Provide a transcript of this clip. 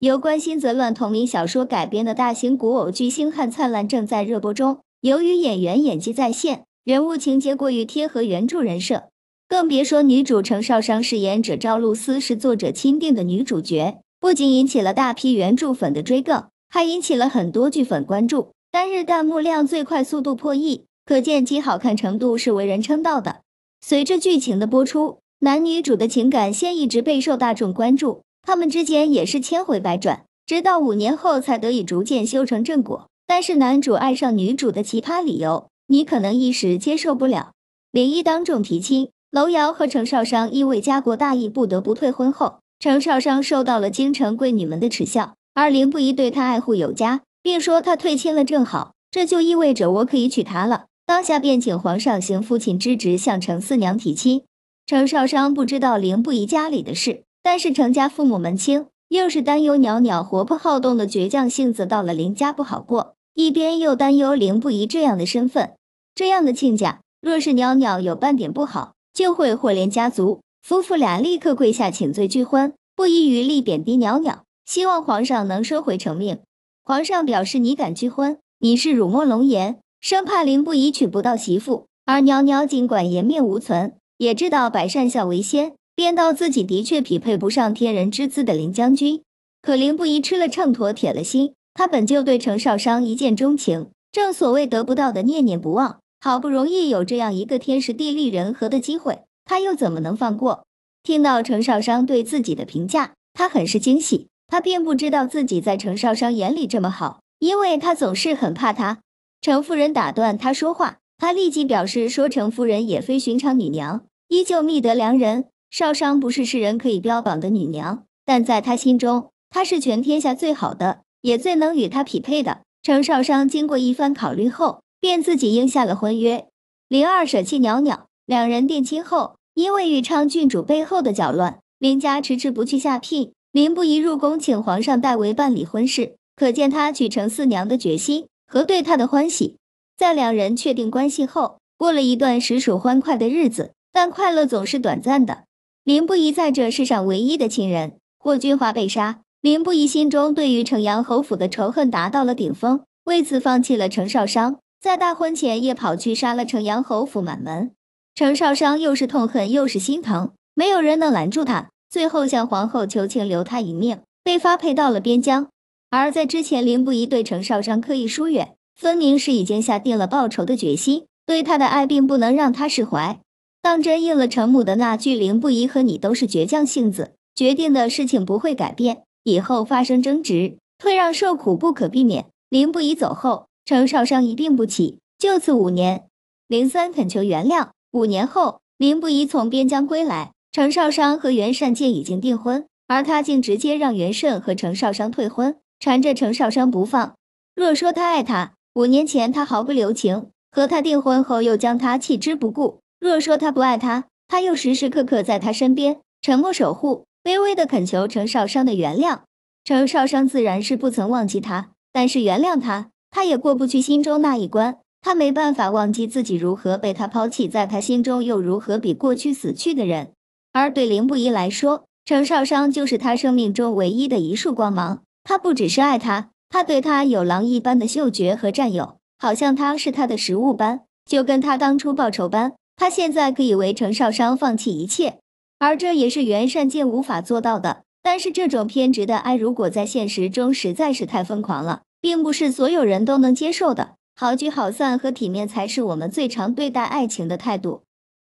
由《关心则乱》同名小说改编的大型古偶剧《星汉灿烂》正在热播中。由于演员演技在线，人物情节过于贴合原著人设，更别说女主程少商饰演者赵露思是作者钦定的女主角，不仅引起了大批原著粉的追更，还引起了很多剧粉关注。单日弹幕量最快速度破亿，可见其好看程度是为人称道的。随着剧情的播出，男女主的情感线一直备受大众关注。他们之间也是千回百转，直到五年后才得以逐渐修成正果。但是男主爱上女主的奇葩理由，你可能一时接受不了。林一当众提亲，楼瑶和程少商因为家国大义不得不退婚。后程少商受到了京城贵女们的耻笑，而林不一对他爱护有加，并说他退亲了正好，这就意味着我可以娶她了。当下便请皇上行父亲之职，向程四娘提亲。程少商不知道林不疑家里的事。但是程家父母门清，又是担忧袅袅活泼好动的倔强性子到了林家不好过，一边又担忧林不疑这样的身份，这样的亲家若是袅袅有半点不好，就会祸连家族。夫妇俩立刻跪下请罪拒婚，不遗余力贬低袅袅，希望皇上能收回成命。皇上表示你敢拒婚，你是辱没龙颜，生怕林不疑娶不到媳妇，而袅袅尽管颜面无存，也知道百善孝为先。便道自己的确匹配不上天人之姿的林将军，可林不疑吃了秤砣铁了心。他本就对程少商一见钟情，正所谓得不到的念念不忘。好不容易有这样一个天时地利人和的机会，他又怎么能放过？听到程少商对自己的评价，他很是惊喜。他并不知道自己在程少商眼里这么好，因为他总是很怕他。程夫人打断他说话，他立即表示说：“程夫人也非寻常女娘，依旧觅得良人。”少商不是世人可以标榜的女娘，但在他心中，她是全天下最好的，也最能与他匹配的。程少商经过一番考虑后，便自己应下了婚约。林二舍弃袅袅，两人定亲后，因为豫昌郡主背后的搅乱，林家迟迟不去下聘。林不宜入宫，请皇上代为办理婚事，可见他娶程四娘的决心和对她的欢喜。在两人确定关系后，过了一段实属欢快的日子，但快乐总是短暂的。林不疑在这世上唯一的亲人霍君华被杀，林不疑心中对于城阳侯府的仇恨达到了顶峰，为此放弃了程少商。在大婚前，夜跑去杀了城阳侯府满门。程少商又是痛恨又是心疼，没有人能拦住他，最后向皇后求情留他一命，被发配到了边疆。而在之前，林不疑对程少商刻意疏远，分明是已经下定了报仇的决心，对他的爱并不能让他释怀。当真应了程母的那句，林不疑和你都是倔强性子，决定的事情不会改变。以后发生争执，退让受苦不可避免。林不疑走后，程少商一病不起，就此五年。林三恳求原谅。五年后，林不疑从边疆归来，程少商和袁善见已经订婚，而他竟直接让袁善和程少商退婚，缠着程少商不放。若说他爱他，五年前他毫不留情，和他订婚后又将他弃之不顾。若说他不爱他，他又时时刻刻在他身边，沉默守护，卑微的恳求程少商的原谅。程少商自然是不曾忘记他，但是原谅他，他也过不去心中那一关。他没办法忘记自己如何被他抛弃，在他心中又如何比过去死去的人。而对林不一来说，程少商就是他生命中唯一的一束光芒。他不只是爱他，他对他有狼一般的嗅觉和占有，好像他是他的食物般，就跟他当初报仇般。他现在可以为程少商放弃一切，而这也是袁善见无法做到的。但是这种偏执的爱，如果在现实中实在是太疯狂了，并不是所有人都能接受的。好聚好散和体面，才是我们最常对待爱情的态度。